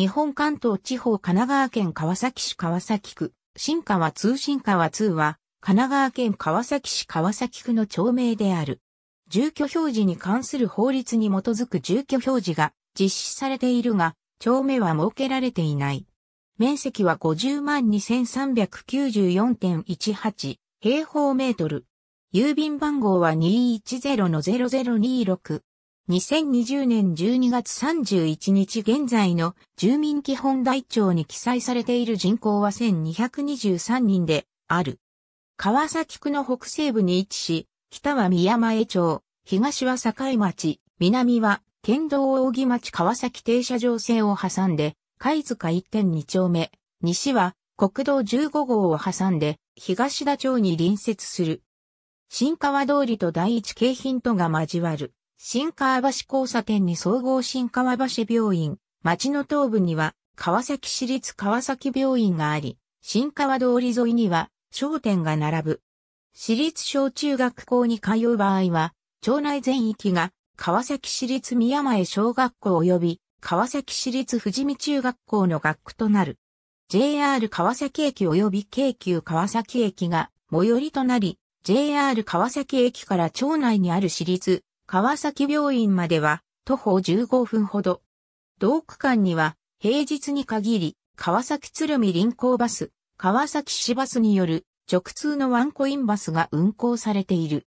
日本関東地方神奈川県川崎市川崎区、新川通新川2は、神奈川県川崎市川崎区の町名である。住居表示に関する法律に基づく住居表示が実施されているが、町名は設けられていない。面積は502,394.18平方メートル。郵便番号は210-0026。2020年12月31日現在の住民基本台帳に記載されている人口は1223人である。川崎区の北西部に位置し、北は宮前町、東は境町、南は県道大木町川崎停車場線を挟んで、貝塚1.2丁目、西は国道15号を挟んで、東田町に隣接する。新川通りと第一京浜とが交わる。新川橋交差点に総合新川橋病院、町の東部には川崎市立川崎病院があり、新川通り沿いには商店が並ぶ。市立小中学校に通う場合は、町内全域が川崎市立宮前小学校及び川崎市立富士見中学校の学区となる。JR 川崎駅及び京急川崎駅が最寄りとなり、JR 川崎駅から町内にある市立川崎病院までは徒歩15分ほど。同区間には平日に限り川崎鶴見臨港バス、川崎市バスによる直通のワンコインバスが運行されている。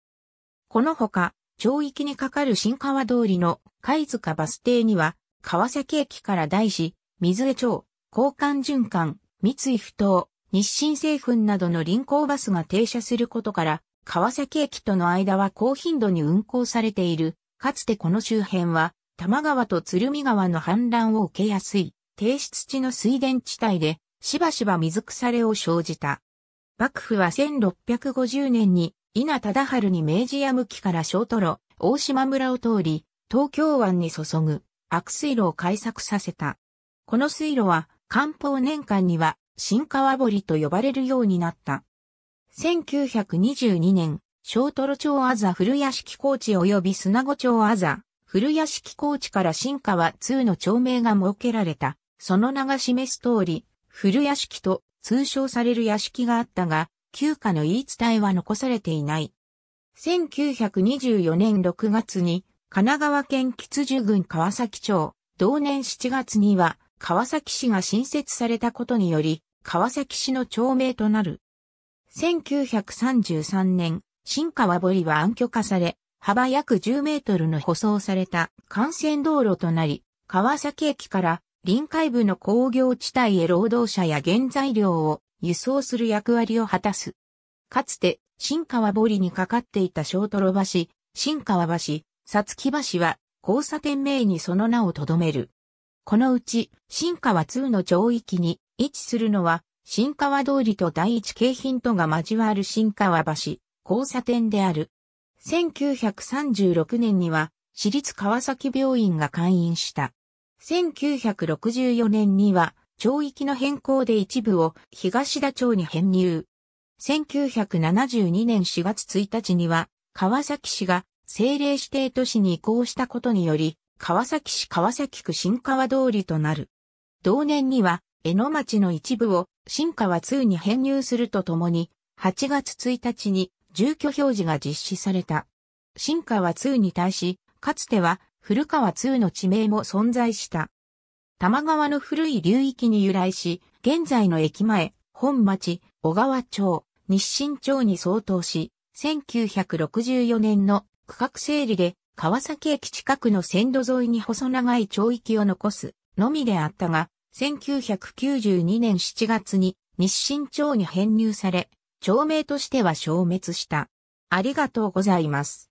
このほか、町域にかかる新川通りの貝塚バス停には、川崎駅から大師、水江町、交換循環、三井不当、日清製粉などの臨港バスが停車することから、川崎駅との間は高頻度に運行されている。かつてこの周辺は、多摩川と鶴見川の氾濫を受けやすい、低湿地の水田地帯で、しばしば水腐れを生じた。幕府は1650年に、稲忠治に明治屋向きから小都路、大島村を通り、東京湾に注ぐ、悪水路を開削させた。この水路は、官報年間には、新川堀と呼ばれるようになった。1922年、小トロ町あざ古屋敷高地及び砂子町あざ古屋敷高地から新川2の町名が設けられた。その名が示す通り、古屋敷と通称される屋敷があったが、旧家の言い伝えは残されていない。1924年6月に、神奈川県吉住郡川崎町、同年7月には、川崎市が新設されたことにより、川崎市の町名となる。1933年、新川堀は暗渠化され、幅約10メートルの舗装された幹線道路となり、川崎駅から臨海部の工業地帯へ労働者や原材料を輸送する役割を果たす。かつて、新川堀にかかっていた小トロ橋、新川橋、さつき橋は交差点名にその名を留める。このうち、新川2の町域に位置するのは、新川通りと第一京浜とが交わる新川橋、交差点である。1936年には、私立川崎病院が開院した。1964年には、町域の変更で一部を東田町に編入。1972年4月1日には、川崎市が政令指定都市に移行したことにより、川崎市川崎区新川通りとなる。同年には、江の町の一部を新化は2に編入するとともに、8月1日に住居表示が実施された。新化は2に対し、かつては古川2の地名も存在した。多摩川の古い流域に由来し、現在の駅前、本町、小川町、日清町に相当し、1964年の区画整理で川崎駅近くの線路沿いに細長い町域を残すのみであったが、1992年7月に日清町に編入され、町名としては消滅した。ありがとうございます。